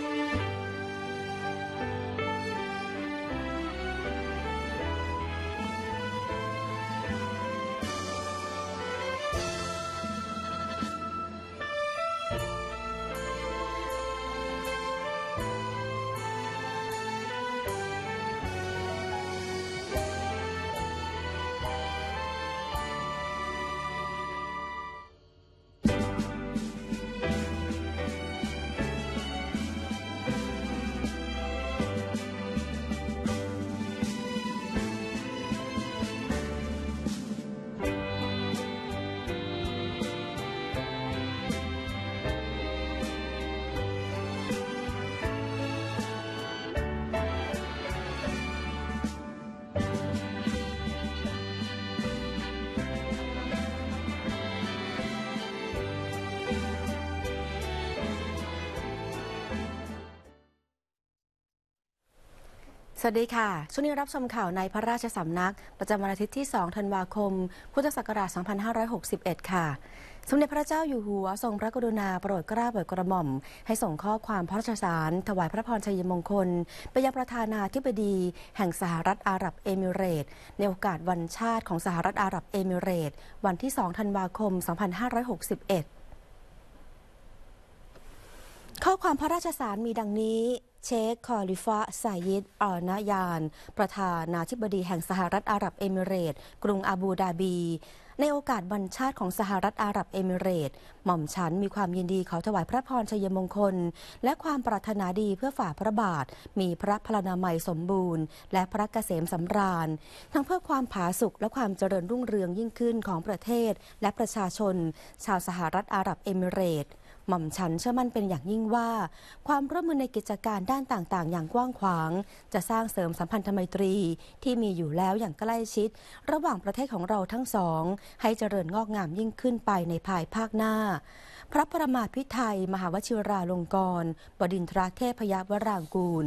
Thank you. สวัสดีค่ะ ช่วงนี้รับชมข่าวในพระราชสำนัก ประจำวันอาทิตย์ที่ 2 ธันวาคม พุทธศักราช 2561 ค่ะ สมเด็จพระเจ้าอยู่หัวทรงพระกรุณาโปรดเกล้าโปรดกระหม่อม ให้ส่งข้อความพระราชสาร ถวายพระพรชัยมงคล ไปยังประธานาธิบดี แห่งสหรัฐอาหรับเอมิเรต ในโอกาสวันชาติของสหรัฐอาหรับเอมิเรต วันที่ 2 ธันวาคม 2561 ข้อความพระราชสารมีดังนี้เชค คอลิฟะซายิดอานายาน ประธานาธิบดีแห่งสหรัฐอาหรับเอมิเรต กรุงอาบูดาบี ในโอกาสบัญชาติของสหรัฐอาหรับเอมิเรต หม่อมฉันมีความยินดีขอถวายพระพรชัยมงคล และความปรารถนาดีเพื่อฝ่าพระบาท มีพระพลานามัยสมบูรณ์และพระเกษมสำราญ ทั้งเพื่อความผาสุกและความเจริญรุ่งเรืองยิ่งขึ้นของประเทศและประชาชน ชาวสหรัฐอาหรับเอมิเรตส์หม่อมฉันเชื่อมั่นเป็นอย่างยิ่งว่า ความร่วมมือในกิจการด้านต่างๆ อย่างกว้างขวาง จะสร้างเสริมสัมพันธไมตรีที่มีอยู่แล้วอย่างใกล้ชิด ระหว่างประเทศของเราทั้งสองให้เจริญงอกงามยิ่งขึ้นไปในภายภาคหน้า พระประมาพิไทยมหาวชิวราลงกรณ์บดินทราเทพยวรางกูล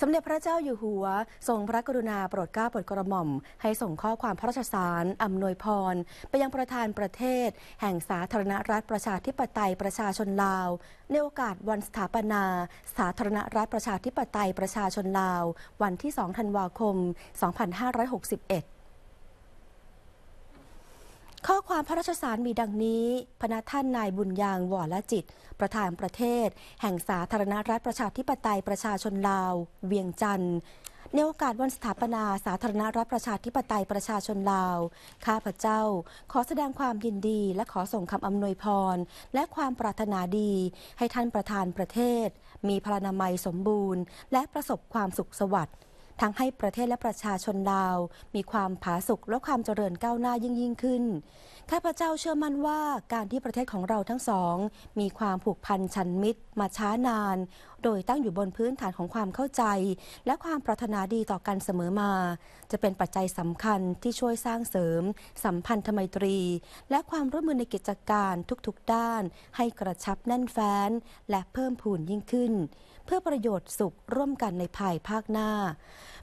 สมเด็จพระเจ้าอยู่หัวทรงพระกรุณาโปรดเกล้าโปรดกระหม่อมให้ส่งข้อความพระราชสารอำนวยพร ไปยังประธานประเทศ แห่งสาธารณรัฐประชาธิปไตยประชาชนลาว ในโอกาสวันสถาปนา สาธารณรัฐประชาธิปไตยประชาชนลาว วันที่ 2 ธันวาคม 2561ข้อความพระราชสารมีดังนี้ พระท่านนายบุญยางวอละจิต ประธานประเทศ แห่งสาธารณรัฐประชาธิปไตยประชาชนลาว เวียงจันทร์ในโอกาสวันสถาปนาสาธารณรัฐประชาธิปไตยประชาชนลาว ข้าพเจ้าขอแสดงความยินดีและขอส่งคำอำนวยพรและความปรารถนาดี ให้ท่านประธานประเทศ มีพลานามัยสมบูรณ์ และประสบความสุขสวัสดิ์ทั้งให้ประเทศและประชาชนลาว มีความผาสุกและความเจริญก้าวหน้ายิ่งยิ่งขึ้น ข้าพเจ้าเชื่อมั่นว่าการที่ประเทศของเราทั้งสอง มีความผูกพันชันมิตรมาช้านาน โดยตั้งอยู่บนพื้นฐานของความเข้าใจ และความปรารถนาดีต่อกันเสมอมา จะเป็นปัจจัยสำคัญที่ช่วยสร้างเสริม สัมพันธไมตรี และความร่วมมือในกิจการทุกๆด้าน ให้กระชับแน่นแฟ้นและเพิ่มพูนยิ่งขึ้น เพื่อประโยชน์สุขร่วมกันในภายภาคหน้า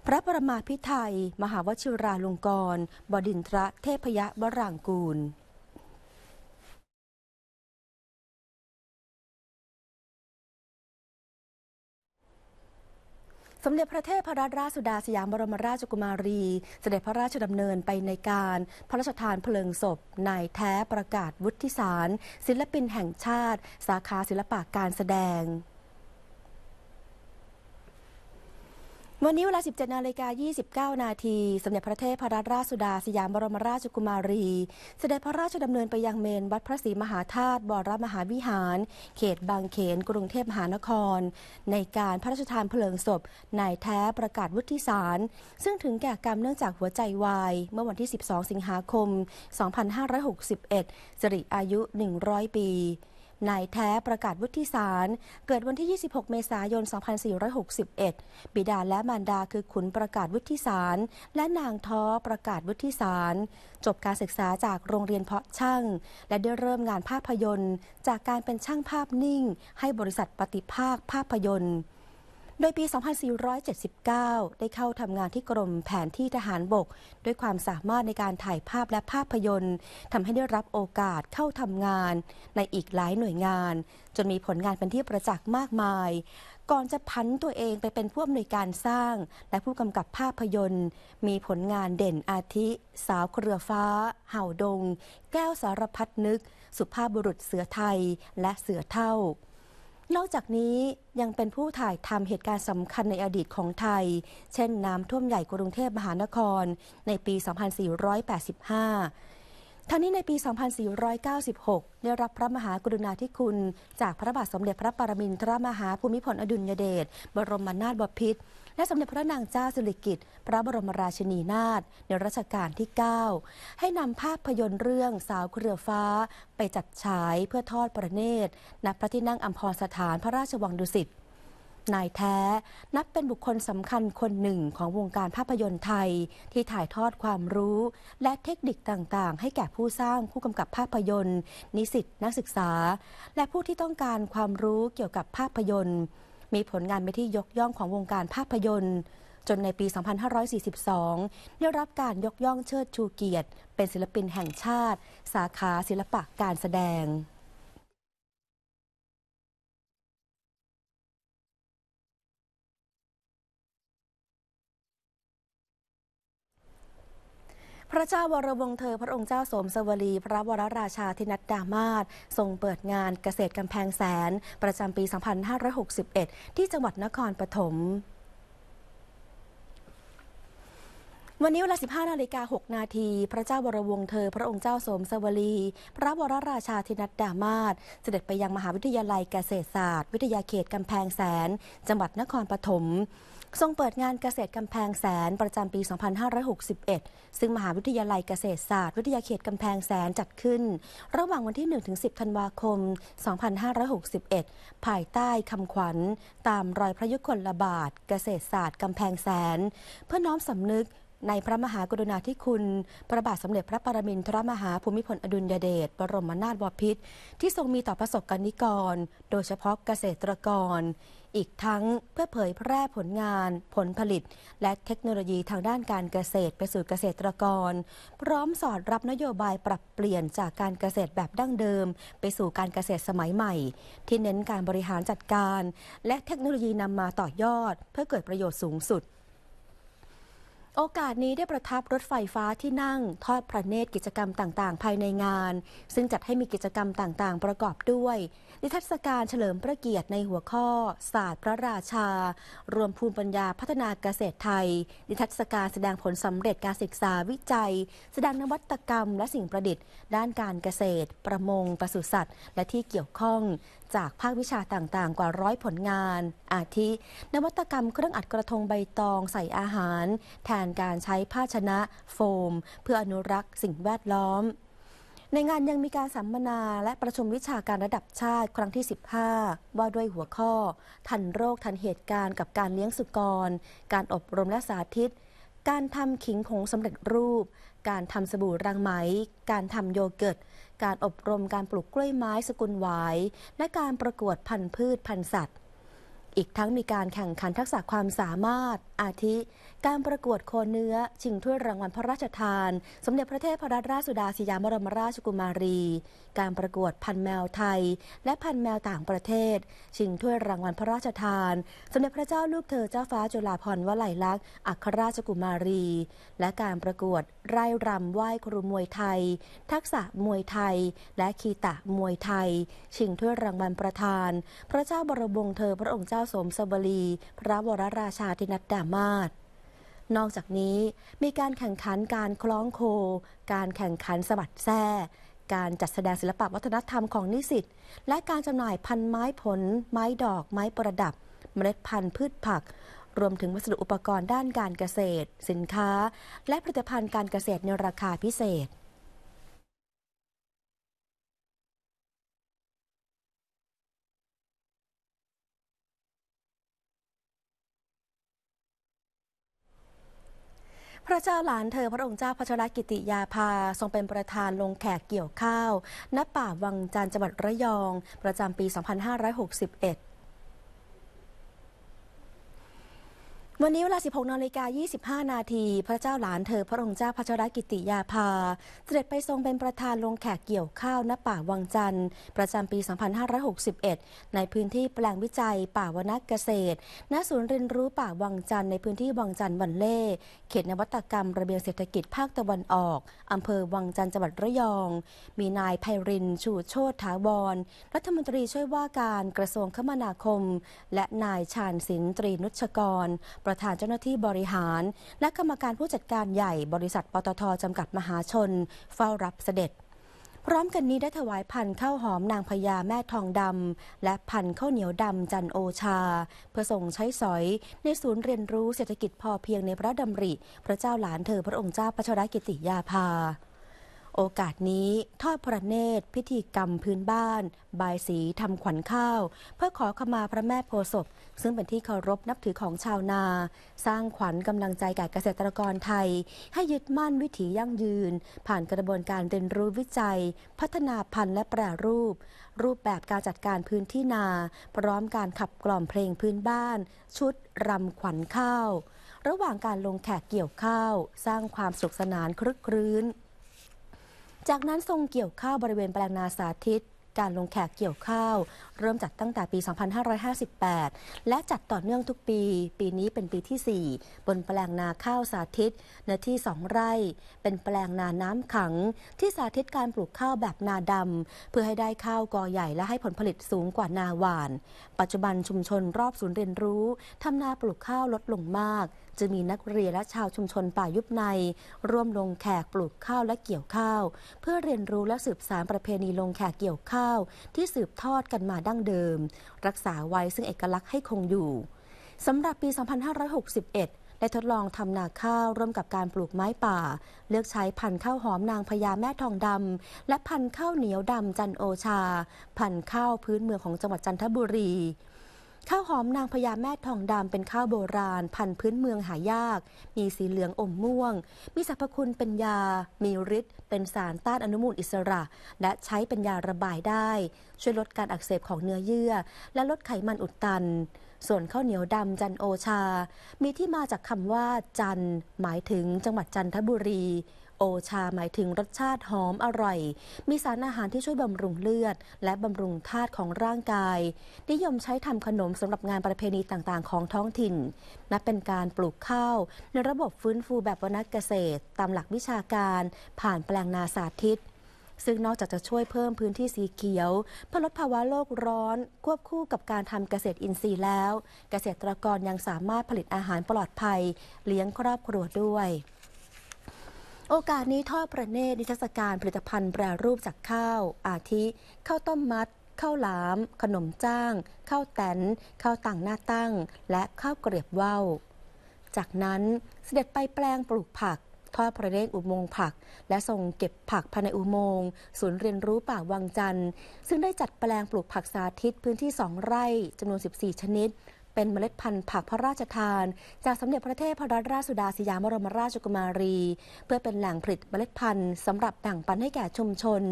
พระประมาพิไทย มหาวชิราลงกร บดินทระเทพยวรางกูล สมเด็จพระเทพรัตนราชสุดาสยามบรมราชกุมารี เสด็จพระราชดำเนินไปในการพระราชทานเพลิงศพนายแท้ประกาศวุฒิสาร ศิลปินแห่งชาติ สาขาศิลปะการแสดงวันนี้เวลา 17นาฬิกา 29 นาที สมเด็จพระเทพรัตนราชสุดาสยามบรมราชกุมารี เสด็จพระราชดำเนินไปยังเมนวัดพระศรีมหาธาตุบรมหาวิหาร เขตบางเขน กรุงเทพมหานคร ในการพระราชทานเพลิงศพนายแท้ประกาศวุฒิสาร ซึ่งถึงแก่กรรมเนื่องจากหัวใจวายเมื่อวันที่ 12 สิงหาคม 2561สิริอายุ 100 ปีนายแท้ประกาศวุฒิสาร เกิดวันที่ 26 เมษายน 2461 บิดาและมารดาคือขุนประกาศวุฒิสาร และนางท้อประกาศวุฒิสาร จบการศึกษาจากโรงเรียนเพาะช่าง และได้เริ่มงานภาพยนตร์ จากการเป็นช่างภาพนิ่งให้บริษัทปฏิภาคภาพยนตร์โดยปี 2479 ได้เข้าทำงานที่กรมแผนที่ทหารบก ด้วยความสามารถในการถ่ายภาพและภาพยนตร์ทำให้ได้รับโอกาสเข้าทำงาน ในอีกหลายหน่วยงาน จนมีผลงานเป็นที่ประจักษ์มากมาย ก่อนจะพันตัวเองไปเป็นผู้อำนวยการสร้าง และผู้กำกับภาพยนตร์ มีผลงานเด่นอาทิ สาวเครือฟ้า เห่าดง แก้วสารพัดนึก สุภาพบุรุษเสือไทย และเสือเท่านอกจากนี้ยังเป็นผู้ถ่ายทำเหตุการณ์สำคัญในอดีตของไทย เช่นน้ำท่วมใหญ่กรุงเทพมหานครในปี 2485ทั้งนี้ในปี 2496 ได้รับพระมหากรุณาธิคุณ จากพระบาทสมเด็จพระปรมินทรมหาภูมิพลอดุลยเดชบรมนาถบพิตรและสมเด็จพระนางเจ้าสิริกิติ์พระบรมราชินีนาถในรัชกาลที่ 9 ให้นำภาพพยนตร์เรื่องสาวเครือฟ้า ไปจัดฉายเพื่อทอดประเนตรณพระที่นั่งอัมพรสถานพระราชวังดุสิตนายแท้นับเป็นบุคคลสำคัญคนหนึ่งของวงการภาพยนตร์ไทย ที่ถ่ายทอดความรู้ และเทคนิคต่างๆ ให้แก่ผู้สร้างผู้กำกับภาพยนตร์ นิสิต นักศึกษา และผู้ที่ต้องการความรู้เกี่ยวกับภาพยนตร์ มีผลงานไปที่ยกย่องของวงการภาพยนตร์ จนในปี 2542 ได้รับการยกย่องเชิดชูเกียรติ เป็นศิลปินแห่งชาติ สาขาศิลปะการแสดงระเจ้าวรวงเธอพระองค์เจ้าสมสวลี พระวรราชาธินัดดามาศทรงเปิดงานเกษตรกำแพงแสน ประจำปี 2561 ที่จังหวัดนครปฐม วันนี้เวลา 15นาฬิกา6นาทีพระเจ้าวรวงเธอพระองค์เจ้าสมสวลีพระวรราชาธินัดดามาศเสด็จไปยังมหาวิทยาลัยเกษตรศาสตร์ วิทยาเขตกำแพงแสนจังหวัดนครปฐมทรงเปิดงานเกษตรกำแพงแสนประจำปี 2561 ซึ่งมหาวิทยาลัยเกษตรศาสตร์ วิทยาเขตกำแพงแสนจัดขึ้น ระหว่างวันที่ 1-10 ธันวาคม 2561 ภายใต้คำขวัญ ตามรอยพระยุคลบาทเกษตรศาสตร์กำแพงแสน เพื่อน้อมสำนึกในพระมหากรุณาธิคุณพระบาทสมเด็จพระปรมินทรมหาภูมิพลอดุลยเดชบรมนาถบพิตรที่ทรงมีต่อประสบกนิกร โดยเฉพาะเกษตรกร อีกทั้งเพื่อเผยแพร่ผลงาน ผลผลิต และเทคโนโลยีทางด้านการเกษตรไปสู่เกษตรกร พร้อมสอดรับนโยบายปรับเปลี่ยนจากการเกษตรแบบดั้งเดิม ไปสู่การเกษตรสมัยใหม่ ที่เน้นการบริหารจัดการ และเทคโนโลยีนำมาต่อยอดเพื่อเกิดประโยชน์สูงสุดโอกาสนี้ได้ประทับรถไฟฟ้าที่นั่งทอดพระเนตรกิจกรรมต่างๆ ภายในงาน ซึ่งจัดให้มีกิจกรรมต่างๆ ประกอบด้วยนิทรรศการเฉลิมพระเกียรติในหัวข้อ ศาสตร์พระราชา รวมภูมิปัญญาพัฒนาเกษตรไทยนิทรรศการแสดงผลสำเร็จการศึกษาวิจัย แสดงนวัตกรรมและสิ่งประดิษฐ์ด้านการเกษตร ประมงปศุสัตว์ และที่เกี่ยวข้องจากภาควิชาต่างๆ กว่าร้อยผลงาน อาทินวัตกรรมเครื่องอัดกระทงใบตองใส่อาหาร แทนการใช้ภาชนะโฟม เพื่ออนุรักษ์สิ่งแวดล้อม ในงานยังมีการสัมมนาและประชุมวิชาการระดับชาติครั้งที่ 15 ว่าด้วยหัวข้อ ทันโรคทันเหตุการณ์กับการเลี้ยงสุกร การอบรมและสาธิต การทำขิงผงสำเร็จรูป การทำสบู่รังไหม การทำโยเกิร์ตการอบรมการปลูกกล้วยไม้สกุลหวายและการประกวดพันธุ์พืชพันธุ์สัตว์ อีกทั้งมีการแข่งขันทักษะความสามารถ อาทิการประกวดโคเนื้อชิงถ้วยรางวัลพระราชทาน สมเด็จพระเทพรัตนราชสุดาสยามบรมราชกุมารี การประกวดพันแมวไทย และพันแมวต่างประเทศ ชิงถ้วยรางวัลพระราชทาน สมเด็จพระเจ้าลูกเธอเจ้าฟ้าจุฬาภรณ์วลัยลักษณ์อัครราชกุมารี และการประกวดไร่รำไหว้ครูมวยไทย ทักษะมวยไทย และคีตะมวยไทย ชิงถ้วยรางวัลประธาน พระเจ้าบรมวงศ์เธอพระองค์เจ้าสมสบรี พระวรราชาธินัดดามาศนอกจากนี้มีการแข่งขันการคล้องโค การแข่งขันสวัดแซ้การจัดแสดงศิลปะวัฒนธรรมของนิสิตและการจำหน่ายพันไม้ผล ไม้ดอก ไม้ประดับ เมล็ดพันธุ์พืชผัก รวมถึงวัสดุอุปกรณ์ด้านการเกษตร สินค้า และผลิตภัณฑ์การเกษตรในราคาพิเศษพระเจ้าหลานเธอพระองค์เจ้าพัชรกิติยาภาทรงเป็นประธานลงแขกเกี่ยวข้าวณป่าวังจันจังหวัดระยองประจำปี 2561วันนี้เวลา 16นาฬิกา25นาที พระเจ้าหลานเธอพระองค์เจ้าพระชรกิติยาภา เสด็จไปทรงเป็นประธานลงแขกเกี่ยวข้าวณป่าวังจันทร์ประจำปี 2561 ในพื้นที่แปลงวิจัยป่าวนักเกษตรณศูนย์เรียนรู้ป่าวังจันทร์ในพื้นที่วังจันทร์วันเล่ เขตนวัตกรรมระเบียงเศรษฐกิจภาคตะวันออกอำเภอวังจันทร์จังหวัดระยอง มีนายไพรินชูโชติถาวรรัฐมนตรีช่วยว่าการกระทรวงคมนาคม และนายชาญศิลป์ตรีนุชกรประธานเจ้าหน้าที่บริหาร และกรรมการผู้จัดการใหญ่บริษัทปตทจำกัดมหาชนเฝ้ารับเสด็จ พร้อมกันนี้ได้ถวายพันธุ์ข้าวหอมนางพญาแม่ทองดำและพันธุ์ข้าวเหนียวดำจันโอชา เพื่อส่งใช้สอยในศูนย์เรียนรู้เศรษฐกิจพอเพียงในพระดาริ พระเจ้าหลานเธอพระองค์เจ้าปชรกิติยาภาโอกาสนี้ทอดพระเนตร พิธีกรรมพื้นบ้าน บายสีทำขวัญข้าวเพื่อขอขมาพระแม่โพศพ ซึ่งเป็นที่เคารพนับถือของชาวนา สร้างขวัญกำลังใจแก่เกษตรกรไทย ให้ยึดมั่นวิถียั่งยืน ผ่านกระบวนการเรียนรู้วิจัย พัฒนาพันธุ์และแปรรูป รูปแบบการจัดการพื้นที่นา พร้อมการขับกล่อมเพลงพื้นบ้าน ชุดรำขวัญข้าวระหว่างการลงแขกเกี่ยวข้าว สร้างความสุขสนานครึกครื้นจากนั้นทรงเกี่ยวข้าวบริเวณแปลงนาสาธิตการลงแขกเกี่ยวข้าว เริ่มจัดตั้งแต่ปี 2558 และจัดต่อเนื่องทุกปี ปีนี้เป็นปีที่ 4 บนแปลงนาข้าวสาธิตเนื้อที่ 2 ไร่ เป็นแปลงนาน้ำขัง ที่สาธิตการปลูกข้าวแบบนาดำเพื่อให้ได้ข้าวกอใหญ่และให้ผลผลิตสูงกว่านาหวาน ปัจจุบันชุมชนรอบศูนย์เรียนรู้ทำนาปลูกข้าวลดลงมากจะมีนักเรียนและชาวชุมชนป่ายุบใน ร่วมลงแขกปลูกข้าวและเกี่ยวข้าว เพื่อเรียนรู้และสืบสานประเพณีลงแขกเกี่ยวข้าว ที่สืบทอดกันมาดั้งเดิม รักษาไว้ซึ่งเอกลักษณ์ให้คงอยู่สำหรับปี 2561 ได้ทดลองทำนาข้าวร่วมกับการปลูกไม้ป่า เลือกใช้พันธุ์ข้าวหอมนางพญาแม่ทองดำและพันธุ์ข้าวเหนียวดำจันโอชาพันธุ์ข้าวพื้นเมืองของจังหวัดจันทบุรีข้าวหอมนางพญาแม่ทองดำเป็นข้าวโบราณพันธุ์พื้นเมืองหายาก มีสีเหลืองอมม่วง มีสรรพคุณเป็นยา มีฤทธิ์เป็นสารต้านอนุมูลอิสระ และใช้เป็นยาระบายได้ ช่วยลดการอักเสบของเนื้อเยื่อ และลดไขมันอุดตันส่วนข้าวเหนียวดำจันโอชา มีที่มาจากคำว่า จันหมายถึงจังหวัดจันทบุรี โอชา หมายถึงรสชาติหอมอร่อย มีสารอาหารที่ช่วยบำรุงเลือด และบำรุงธาตุของร่างกาย นิยมใช้ทำขนมสำหรับงานประเพณีต่างๆ ของท้องถิ่น นับเป็นการปลูกข้าวในระบบฟื้นฟูแบบวนักเกษตร ตามหลักวิชาการ ผ่านแปลงนาสาธิตซึ่งนอกจากจะช่วยเพิ่มพื้นที่สีเขียวเพื่อลดภาวะโลกร้อน ควบคู่กับการทำเกษตรอินทรีย์แล้ว เกษตรกรยังสามารถผลิตอาหารปลอดภัย เลี้ยงครอบครัวด้วย โอกาสนี้ทอดประเนตรนิทรรศการผลิตภัณฑ์แปรรูปจากข้าว อาทิข้าวต้มมัดข้าวหลาม ขนมจ้างข้าวแตนข้าวต่างหน้าตั้ง และข้าวเกลียบว่าวจากนั้นเสด็จไปแปลงปลูกผักทอดพระเนตรอุโมงค์ผัก และทรงเก็บผักภายในอุโมงค์ศูนย์เรียนรู้ป่าวังจันทร์ ซึ่งได้จัดแปลงปลูกผักสาธิตพื้นที่ 2 ไร่จำนวน 14 ชนิดเป็นเมล็ดพันธุ์ผักพระราชทาน จากสมเด็จพระเทพรัตนราชสุดาสยามบรมราชกุมารี เพื่อเป็นแหล่งผลิตเมล็ดพันธุ์สำหรับแบ่งปันให้แก่ชุมชน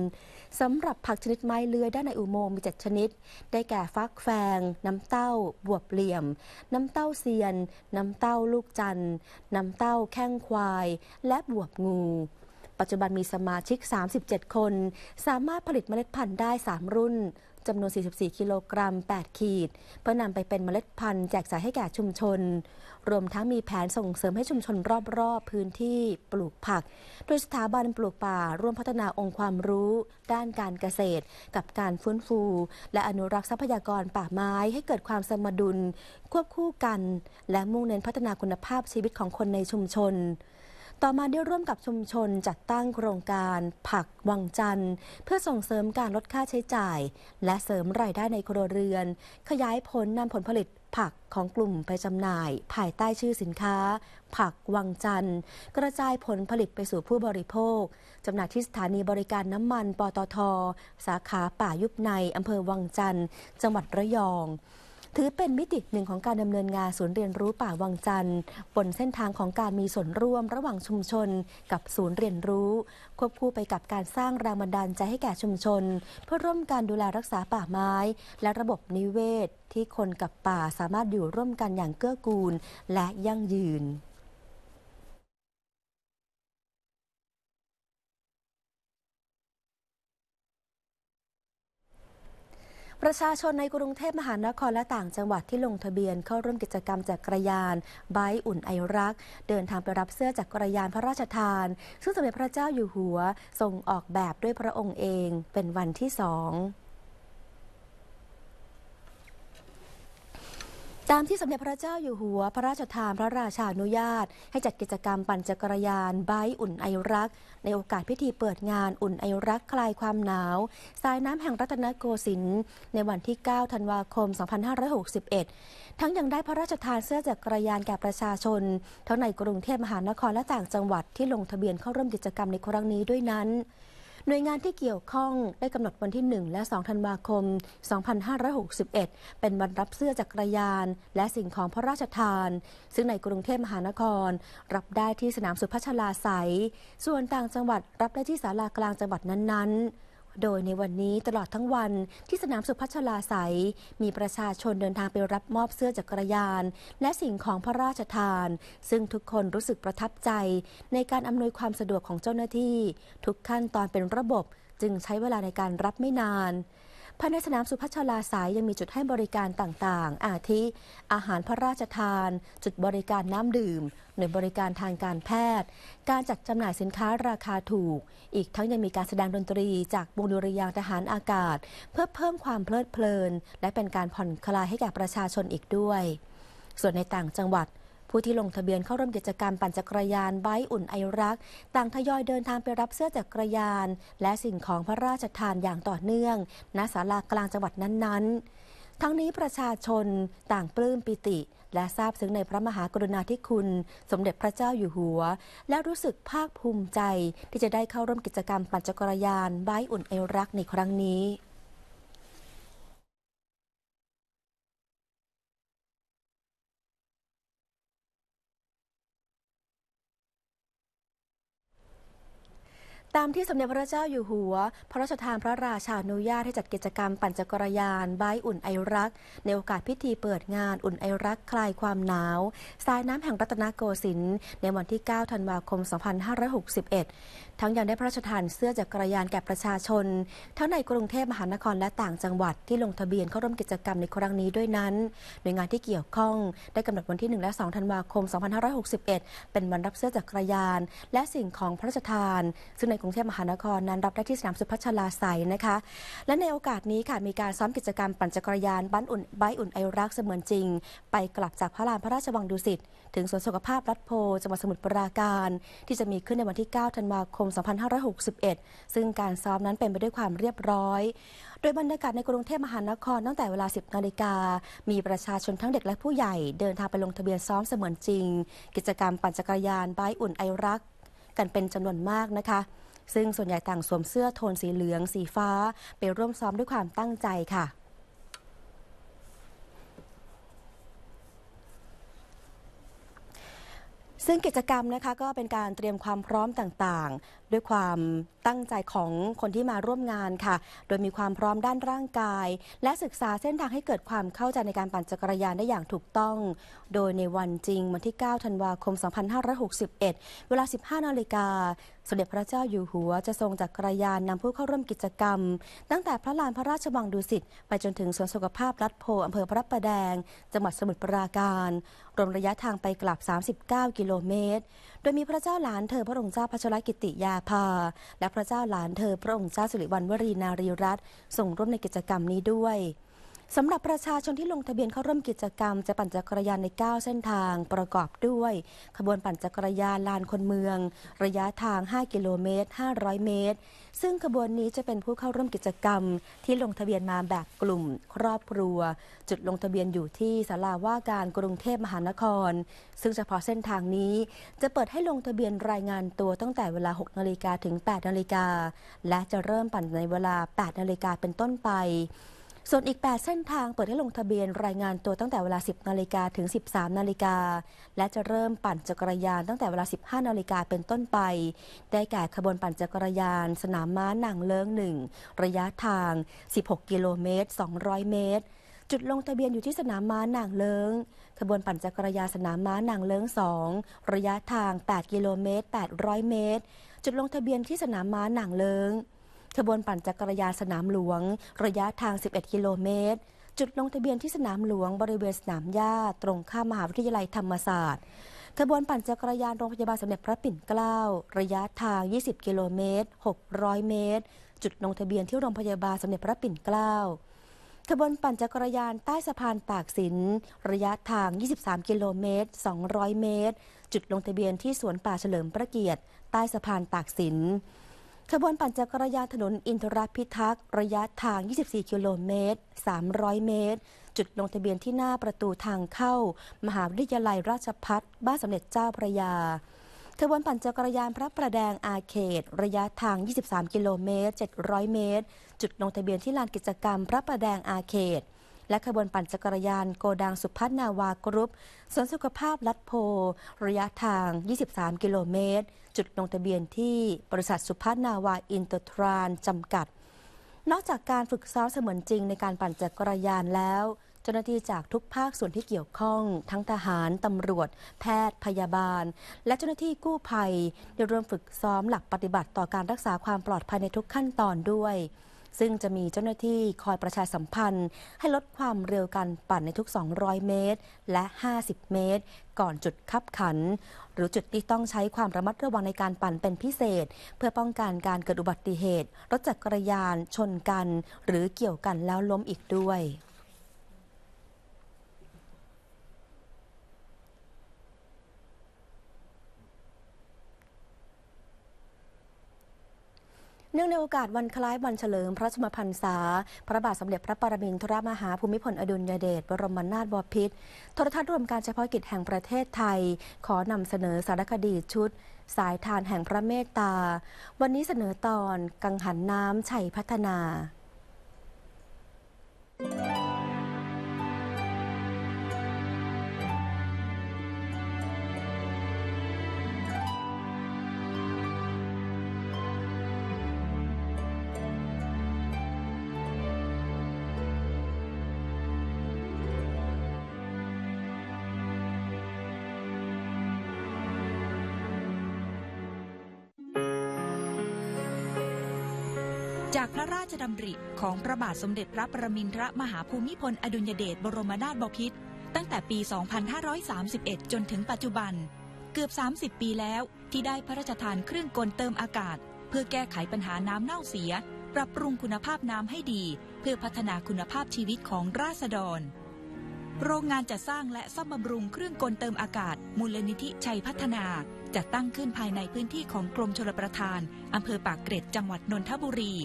สำหรับผักชนิดไม้เลื้อยด้านในอุโมงค์มีเจ็ดชนิด ได้แก่ฟักแฟงน้ำเต้าบวบเหลี่ยมน้ำเต้าเซียนน้ำเต้าลูกจันทร์น้ำเต้าแข้งควาย และบวบงู ปัจจุบันมีสมาชิก 37 คน สามารถผลิตเมล็ดพันธุ์ได้3รุ่นจำนวน 44 กิโลกรัม8 ขีด เพื่อนำไปเป็นเมล็ดพันธุ์แจกจ่ายให้แก่ชุมชน รวมทั้งมีแผนส่งเสริมให้ชุมชนรอบๆพื้นที่ปลูกผัก โดยสถาบันปลูกป่า ร่วมพัฒนาองค์ความรู้ ด้านการเกษตร กับการฟื้นฟู และอนุรักษ์ทรัพยากรป่าไม้ให้เกิดความสมดุล ควบคู่กัน และมุ่งเน้นพัฒนาคุณภาพชีวิตของคนในชุมชนต่อมาได้ร่วมกับชุมชนจัดตั้งโครงการ ผักวังจันทร์ เพื่อส่งเสริมการลดค่าใช้จ่าย และเสริมรายได้ในครัวเรือน ขยายผลนำผลผลิตผักของกลุ่มไปจำหน่ายภายใต้ชื่อสินค้า ผักวังจันทร์ กระจายผลผลิตไปสู่ผู้บริโภคจำหน่ายที่สถานีบริการน้ำมัน ปตท สาขาป่ายุบในอำเภอวังจันทร์จังหวัดระยองถือเป็นมิติหนึ่งของการดำเนินงานศูนย์เรียนรู้ป่าวังจันทร์ บนเส้นทางของการมีส่วนร่วมระหว่างชุมชนกับศูนย์เรียนรู้ ควบคู่ไปกับการสร้างแรงบันดาลใจให้แก่ชุมชน เพื่อร่วมการดูแลรักษาป่าไม้และระบบนิเวศที่คนกับป่าสามารถอยู่ร่วมกันอย่างเกื้อกูลและยั่งยืนประชาชนในกรุงเทพมหานครและต่างจังหวัดที่ลงทะเบียนเข้าร่วมกิจกรรมจักกรยานบอุ่นไอรัก เดินทางไปรับเสื้อจักกรยานพระราชทาน ซึ่งสมเด็จพระเจ้าอยู่หัวทรงออกแบบด้วยพระองค์เองเป็นวันที่สองตามที่สมเด็จพระเจ้าอยู่หัวพระราชทานพระราชาอนุญาต ให้จัดกิจกรรมปั่นจักรยานไบอุ่นไอรักในโอกาสพิธีเปิดงานอุ่นไอรักคลายความหนาว สายน้ำแห่งรัตนโกสินทร์ในวันที่ 9 ธันวาคม 2561 ทั้งยังได้พระราชทานเสื้อจักรยานแก่ประชาชน ทั้งในกรุงเทพมหานครและต่างจังหวัดที่ลงทะเบียนเข้าร่วมกิจกรรมในครั้งนี้ด้วยนั้นหน่วยงานที่เกี่ยวข้องได้กำหนดวันที่ 1 และ2ธันวาคม 2561 เป็นวันรับเสื้อจักรยานและสิ่งของพระราชทาน ซึ่งในกรุงเทพมหานคร รับได้ที่สนามสุพัชลาาสส่วนต่างจังหวัดรับได้ที่ศาลากลางจังหวัดนั้นๆโดยในวันนี้ตลอดทั้งวันที่สนามสุพัชลาไสยมีประชาชนเดินทางไปรับมอบเสื้อจักรยาน และสิ่งของพระราชทาน ซึ่งทุกคนรู้สึกประทับใจ ในการอำนวยความสะดวกของเจ้าหน้าที่ ทุกขั้นตอนเป็นระบบจึงใช้เวลาในการรับไม่นานภายในสนามสุพัชลาสายยังมีจุดให้บริการต่างๆ อาทิอาหารพระราชทาน จุดบริการน้ำดื่ม หน่วยบริการทางการแพทย์ การจัดจำหน่ายสินค้าราคาถูก อีกทั้งยังมีการแสดงดนตรีจากวงดุริยางทหารอากาศเพื่อเพิ่มความเพลิดเพลินและเป็นการผ่อนคลายให้แก่ประชาชนอีกด้วย ส่วนในต่างจังหวัดผู้ที่ลงทะเบียนเข้าร่วมกิจกรรมปั่นจักรยาน ไบอุ่นไอรัก ต่างทยอยเดินทางไปรับเสื้อจักรยาน และสิ่งของพระราชทานอย่างต่อเนื่องณศาลากลางจังหวัดนั้นๆ ทั้งนี้ประชาชนต่างปลื้มปิติ และซาบซึ้งในพระมหากรุณาธิคุณสมเด็จพระเจ้าอยู่หัว และรู้สึกภาคภูมิใจที่จะได้เข้าร่วมกิจกรรมปั่นจักรยานบอุ่นไอรักในครั้งนี้ตามที่สมเด็จพระเจ้าอยู่หัว พระราชทานพระราชาอนุญาตให้จัดกิจกรรมปั่นจักรยานบายอุ่นไอรักในโอกาสพิธีเปิดงานอุ่นไอรักคลายความหนาวทรายน้ำแห่งรัตนโกสินทร์ในวันที่ 9 ธันวาคม 2561 ทั้งยังได้พระราชทานเสื้อจักรยานแก่ประชาชนทั้งในกรุงเทพมหานครและต่างจังหวัดที่ลงทะเบียนเข้าร่วมกิจกรรมในครั้งนี้ด้วยนั้นหน่วยงานที่เกี่ยวข้อง ได้กำหนดวันที่ 1 และ 2 ธันวาคม 2561 เป็นวันรับเสื้อจักรยาน และสิ่งของพระราชทาน ซึ่งในรุงเทพมหานครนั้นรับได้ที่สนามสุพัชลาไซนะคะ และในโอกาสนี้ค่ะ มีการซ้อมกิจกรรมปั่นจักรยานบ้านอุ่นใบอุ่นไอรักเสมือนจริง ไปกลับจากพระลานพระราชวังดุสิตถึงสวนสุขภาพรัฐโพจังหวัดสมุทรปราการ ที่จะมีขึ้นในวันที่ 9ธันวาคม 2561 ซึ่งการซ้อมนั้นเป็นไปด้วยความเรียบร้อย โดยบรรยากาศในกรุงเทพมหานคร ตั้งแต่เวลา 10นาฬิกามีประชาชนทั้งเด็กและผู้ใหญ่ เดินทางไปลงทะเบียนซ้อมเสมือนจริง กิจกรรมปั่นจักรยานใบอุ่นไอรัก กันเป็นจำนวนมากนะคะซึ่งส่วนใหญ่ต่างสวมเสื้อโทนสีเหลืองสีฟ้าไปร่วมซ้อมด้วยความตั้งใจค่ะ ซึ่งกิจกรรมนะคะก็เป็นการเตรียมความพร้อมต่างด้วยความตั้งใจของคนที่มาร่วมงานค่ะ โดยมีความพร้อมด้านร่างกาย และศึกษาเส้นทางให้เกิดความเข้าใจในการปั่นจักรยานได้อย่างถูกต้อง โดยในวันจริง วันที่ 9 ธันวาคม 2561 เวลา 15 นาฬิกาสมเด็จพระเจ้าอยู่หัวจะทรงจักรยานนำผู้เข้าร่วมกิจกรรม ตั้งแต่พระลานพระราชวังดุสิตไปจนถึงสวนสุขภาพรัฐโพอำเภอพระประแดงจังหวัดสมุทรปราการ รวมระยะทางไปกลับ 39 กิโลเมตรดยมีพระเจ้าหลานเธอพระองค์เจ้าพัชรกิติยาภา และพระเจ้าหลานเธอพระองค์เจ้าสิริวัณวรีนารีรัตน์ส่งร่วมในกิจกรรมนี้ด้วยสำหรับประชาชนที่ลงทะเบียนเข้าร่วมกิจกรรม จะปั่นจักรยานใน 9 เส้นทางประกอบด้วย ขบวนปั่นจักรยานลานคนเมือง ระยะทาง5กิโลเมตร500เมตร ซึ่งขบวนนี้จะเป็นผู้เข้าร่วมกิจกรรม ที่ลงทะเบียนมาแบบกลุ่มครอบครัว จุดลงทะเบียนอยู่ที่สาราว่าการกรุงเทพมหานคร ซึ่งเฉพาะเส้นทางนี้จะเปิดให้ลงทะเบียนรายงานตัวตั้งแต่เวลา6นาฬิกาถึง8นาฬิกาและจะเริ่มปั่นในเวลา8นาฬิกาเป็นต้นไปส่วนอีก 8 เส้นทางเปิดให้ลงทะเบียนรายงานตัวตั้งแต่เวลา 10 นาฬิกาถึง 13 นาฬิกา และจะเริ่มปั่นจักรยานตั้งแต่เวลา 15 นาฬิกาเป็นต้นไป ได้แก่ขบวนปั่นจักรยาน สนามม้านางเลิ้งหนึ่งระยะทาง 16 กิโลเมตร 200 เมตร จุดลงทะเบียนอยู่ที่สนามม้านางเลิงขบวนปั่นจักรยานสนามม้านางเลิง2 ระยะทาง 8 กิโลเมตร800 เมตร จุดลงทะเบียนที่สนามม้านางเลิงขบวนปั่นจักรยานสนามหลวง ระยะทาง 11 กิโลเมตร จุดลงทะเบียนที่สนามหลวง บริเวณสนามหญ้า ตรงข้ามมหาวิทยาลัยธรรมศาสตร์ ขบวนปั่นจักรยานโรงพยาบาลสมเด็จพระปิ่นเกล้า ระยะทาง 20 กิโลเมตร 600 เมตร จุดลงทะเบียนที่โรงพยาบาลสมเด็จพระปิ่นเกล้า ขบวนปั่นจักรยานใต้สะพานปากสิน ระยะทาง 23กิโลเมตร200 เมตร จุดลงทะเบียนที่สวนป่าเฉลิมพระเกียรติ ใต้สะพานตากสินขบวนปั่นจักรยานถนนอินทรพิทักษ์ระยะทาง 24 กิโลเมตร 300 เมตร จุดลงทะเบียนที่หน้าประตูทางเข้า มหาวิทยาลัยราชพัฒบ้านสมเด็จเจ้าพระยา ขบวนปั่นจักรยานพระประแดงอาเขต ระยะทาง 23 กิโลเมตร 700 เมตร จุดลงทะเบียนที่ลานกิจกรรมพระประแดงอาเขต และขบวนปั่นจักรยานโกดังสุพัฒนาวากรุปสวนสุขภาพลัดโพระยะทาง 23 กิโลเมตรจุดลงทะเบียนที่บริษัทสุภาพนาวา อินเตอร์ทรานจำกัด นอกจากการฝึกซ้อมเสมือนจริงในการปั่นจักรยานแล้ว เจ้าหน้าที่จากทุกภาคส่วนที่เกี่ยวข้อง ทั้งทหาร ตำรวจ แพทย์พยาบาล และเจ้าหน้าที่กู้ภัยได้ร่วมฝึกซ้อมหลักปฏิบัติต่อการรักษาความปลอดภัยในทุกขั้นตอนด้วยซึ่งจะมีเจ้าหน้าที่คอยประชาสัมพันธ์ให้ลดความเร็วการปั่นในทุก 200 เมตรและ 50 เมตร ก่อนจุดคับขัน หรือจุดที่ต้องใช้ความระมัดระวังในการปั่นเป็นพิเศษ เพื่อป้องกันการเกิดอุบัติเหตุ รถจักรยานชนกันหรือเกี่ยวกันแล้วล้มอีกด้วยเนื่องในโอกาสวันคล้ายวันเฉลิม พระชมพันษา พระบาทสมเด็จพระปรมินทรมหาภูมิพลอดุลยเดชบรมนาถบพิตรโทรทัศน์รวมการเฉพาะกิจแห่งประเทศไทย ขอนำเสนอสารคดีชุด สายทานแห่งพระเมตตา วันนี้เสนอตอนกังหันน้ำชัยพัฒนาจากพระราชดำริของพระบาทสมเด็จพระประมินทรมหาภูมิพลอดุลยเดชบรมนาถบพิตรตั้งแต่ปี 2531 จนถึงปัจจุบัน เกือบ 30 ปีแล้วที่ได้พระราชทานเครื่องกลเติมอากาศ เพื่อแก้ไขปัญหาน้ำเน่าเสีย ปรับปรุงคุณภาพน้ำให้ดี เพื่อพัฒนาคุณภาพชีวิตของราษฎรโรงงานจัดสร้างและซ่อมบำรุงเครื่องกลเติมอากาศมูลนิธิชัยพัฒนา จัดตั้งขึ้นภายในพื้นที่ของกรมชลประทานอำเภอปากเกร็ดจังหวัดนนทบุรี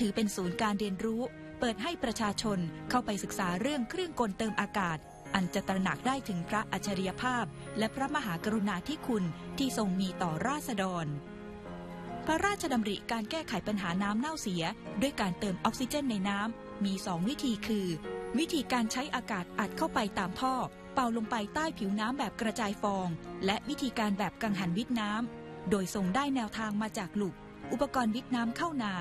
ถือเป็นศูนย์การเรียนรู้ เปิดให้ประชาชนเข้าไปศึกษาเรื่องเครื่องกลเติมอากาศ อันจะตระหนักได้ถึงพระอัจฉริยภาพ และพระมหากรุณาธิคุณที่ทรงมีต่อราษฎร พระราชดำริการแก้ไขปัญหาน้ำเน่าเสีย ด้วยการเติมออกซิเจนในน้ำมีสองวิธีคือ วิธีการใช้อากาศอัดเข้าไปตามท่อ เป่าลงไปใต้ผิวน้ำแบบกระจายฟอง และวิธีการแบบกังหันวิทน้ำโดยทรงได้แนวทางมาจากหลุก อุปกรณ์วิทน้ำเข้านา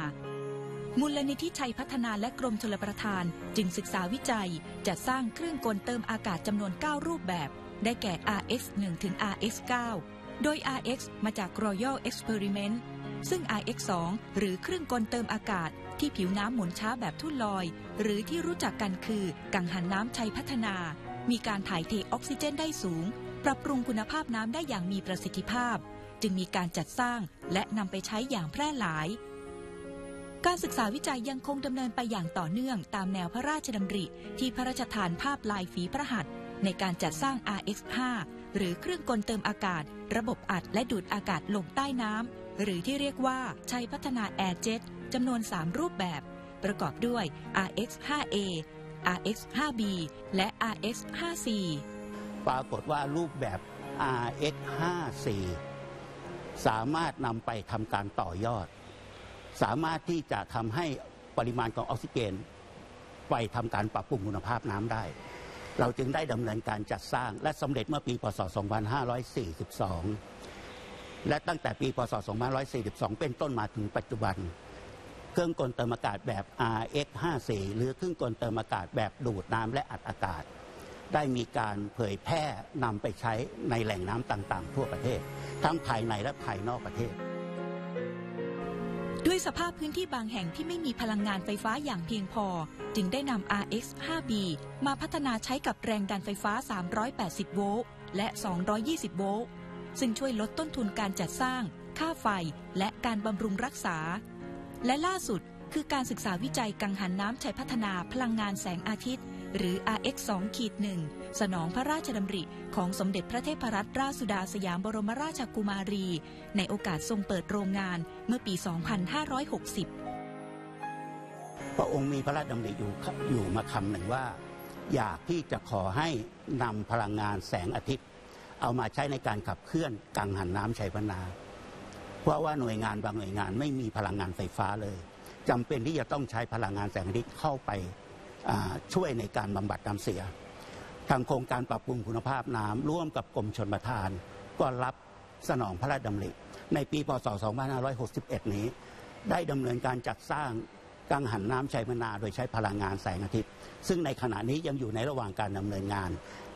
มูลนิธิชัยพัฒนาและกรมชลประทานจึงศึกษาวิจัย จัดสร้างเครื่องกลเติมอากาศจำนวน 9 รูปแบบ ได้แก่ RX1 ถึง RX9 โดย RX มาจาก Royal Experiment ซึ่ง RX2 หรือเครื่องกลเติมอากาศที่ผิวน้ำหมุนช้าแบบทุ่นลอย หรือที่รู้จักกันคือกังหันน้ำชัยพัฒนา มีการถ่ายเทออกซิเจนได้สูง ปรับปรุงคุณภาพน้ำได้อย่างมีประสิทธิภาพ จึงมีการจัดสร้างและนำไปใช้อย่างแพร่หลายการศึกษาวิจัยยังคงดำเนินไปอย่างต่อเนื่องตามแนวพระราชดำริ ที่พระราชทานภาพลายฝีพระหัตถ์ในการจัดสร้าง RX5 หรือเครื่องกลเติมอากาศ ระบบอัด และดูดอากาศลงใต้น้ำหรือที่เรียกว่า ใช้พัฒนาแอร์เจ็ตจำนวน 3 รูปแบบ ประกอบด้วย RX5A RX5B และ RX5C ปรากฏว่ารูปแบบ RX5C สามารถนำไปทำการต่อยอดสามารถที่จะทำให้ปริมาณของออกซิเจนไปทำการปรับปรุงคุณภาพน้ำได้ เราจึงได้ดำเนินการจัดสร้างและสำเร็จเมื่อปีพศ 2542 และตั้งแต่ปีพศ 2542 เป็นต้นมาถึงปัจจุบัน เครื่องกลเติมอากาศแบบ RX54 หรือเครื่องกลเติมอากาศแบบ ดูดน้ำและอัดอากาศ ได้มีการเผยแพร่นำไปใช้ในแหล่งน้ำต่างๆ ทั่วประเทศ ทั้งภายในและภายนอกประเทศด้วยสภาพพื้นที่บางแห่งที่ไม่มีพลังงานไฟฟ้าอย่างเพียงพอ จึงได้นำ RX 5B มาพัฒนาใช้กับแรงดันไฟฟ้า 380 โวลต์และ 220 โวลต์ซึ่งช่วยลดต้นทุนการจัดสร้าง ค่าไฟ และการบำรุงรักษา และล่าสุดคือการศึกษาวิจัยกังหันน้ำใช้พัฒนาพลังงานแสงอาทิตย์หรือ RX 2 1สนองพระราชดำริ ของสมเด็จพระเทพรัตนราชสุดาสยามบรมราชกุมารี ในโอกาสทรงเปิดโรงงานเมื่อปี 2560 พระองค์มีพระราชดำริอยู่อยู่มาคำหนึ่งว่า อยากที่จะขอให้นำพลังงานแสงอาทิตย์ เอามาใช้ในการขับเคลื่อนกังหันน้ำชัยพนา เพราะว่าหน่วยงานบางหน่วยงานไม่มีพลังงานไฟฟ้าเลยจำเป็นที่จะต้องใช้พลังงานแสงอาทิตย์เข้าไปช่วยในการบำบัดน้ำเสีย ทางโครงการปรับปรุงคุณภาพน้ำร่วมกับกรมชนประทานก็รับสนองพระราชดำริในปีพศ2561นี้ ได้ดำเนินการจัดสร้างกังหันน้ำชัยมนา โดยใช้พลังงานแสงอาทิตย์ ซึ่งในขณะนี้ยังอยู่ในระหว่างการดำเนินงาน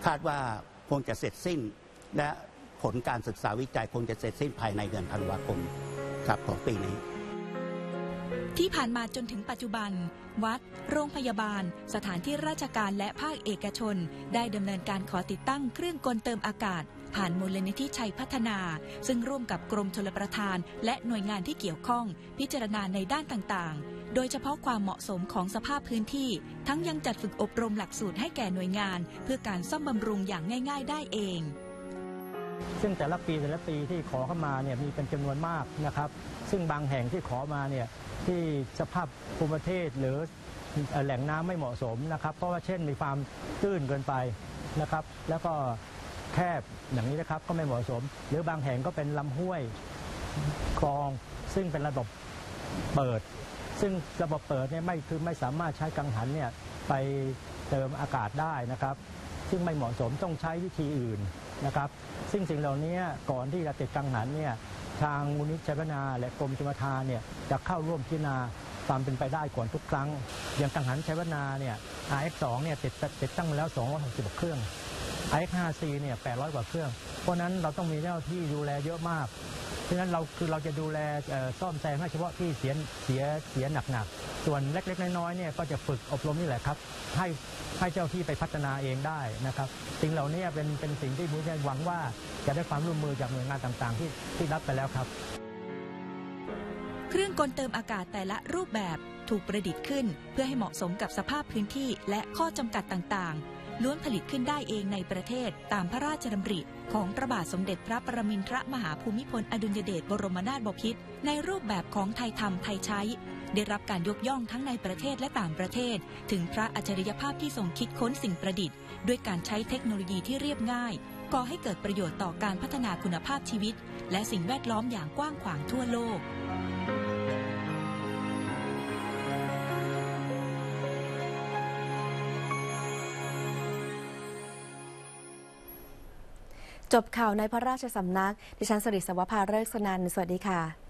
คาดว่าคงจะเสร็จสิ้น และผลการศึกษาวิจัยคงจะเสร็จสิ้นภายในเดือนธันวาคมครับของปีนี้ ที่ผ่านมาจนถึงปัจจุบันวัด โรงพยาบาล สถานที่ราชการและภาคเอกชน ได้ดำเนินการขอติดตั้งเครื่องกลเติมอากาศ ผ่านมูลนิธิชัยพัฒนา ซึ่งร่วมกับกรมชลประทานและหน่วยงานที่เกี่ยวข้อง พิจารณาในด้านต่างๆ โดยเฉพาะความเหมาะสมของสภาพพื้นที่ ทั้งยังจัดฝึกอบรมหลักสูตรให้แก่หน่วยงาน เพื่อการซ่อมบำรุงอย่างง่าย ๆได้เองซึ่งแต่ละปีแต่ละปีที่ขอเข้ามาเนี่ยมีเป็นจำนวนมากนะครับ ซึ่งบางแห่งที่ขอมาเนี่ยที่สภาพภูมิประเทศหรือแหล่งน้ำไม่เหมาะสมนะครับ เพราะว่าเช่น มีความตื้นเกินไปนะครับ แล้วก็แคบอย่างนี้นะครับก็ไม่เหมาะสม หรือบางแห่งก็เป็นลำห้วยคลอง ซึ่งเป็นระบบเปิด ซึ่งระบบเปิดเนี่ยไม่คือไม่สามารถใช้กังหันเนี่ยไปเติมอากาศได้นะครับ ซึ่งไม่เหมาะสมต้องใช้วิธีอื่นนะครับซึ่งสิ่งเหล่านี้ก่อนที่จะติดกังหันเนี่ยทางมูลนิธิชัยพนาและกรมชุมทานเนี่ยจะเข้าร่วมพิจารณาตามเป็นไปได้ก่อนทุกครั้ง อย่างกังหันชัยพนาเนี่ย RX2 เนี่ยติดติดตั้งมาแล้ว 260เครื่อง RX5C เนี่ย 800กว่าเครื่อง เพราะนั้นเราต้องมีเจ้าที่ดูแลเยอะมากฉะนั้นเราคือเราจะดูแลซ่อมแซมให้เฉพาะที่เสียเสียเสียหนักๆ ส่วนเล็ก ๆน้อยๆเนี่ยก็จะฝึกอบรมนี่แหละครับ ให้ให้เจ้าที่ไปพัฒนาเองได้นะครับ สิ่งเหล่านี้เป็นเป็นสิ่งที่ผมหวังว่าจะได้ความร่วมมือจากหน่วยงานต่างๆ ที่ที่รับไปแล้วครับ เครื่องกลเติมอากาศแต่ละรูปแบบถูกประดิษฐ์ขึ้น เพื่อให้เหมาะสมกับสภาพพื้นที่และข้อจำกัดต่างๆล้วนผลิตขึ้นได้เองในประเทศตามพระราชดำริของพระบาทสมเด็จพระประมินทรมหาภูมิพล อดุลยเดชบรมนาถบพิตรในรูปแบบของไทยทำไทยใช้ ได้รับการยกย่องทั้งในประเทศและต่างประเทศ ถึงพระอัจฉริยภาพที่ทรงคิดค้นสิ่งประดิษฐ์ด้วยการใช้เทคโนโลยีที่เรียบง่ายก่อให้เกิดประโยชน์ต่อการพัฒนาคุณภาพชีวิต และสิ่งแวดล้อมอย่างกว้างขวางทั่วโลกจบข่าวในพระราชสำนักดิฉันสริศวภาเลิกสนันสวัสดีค่ะ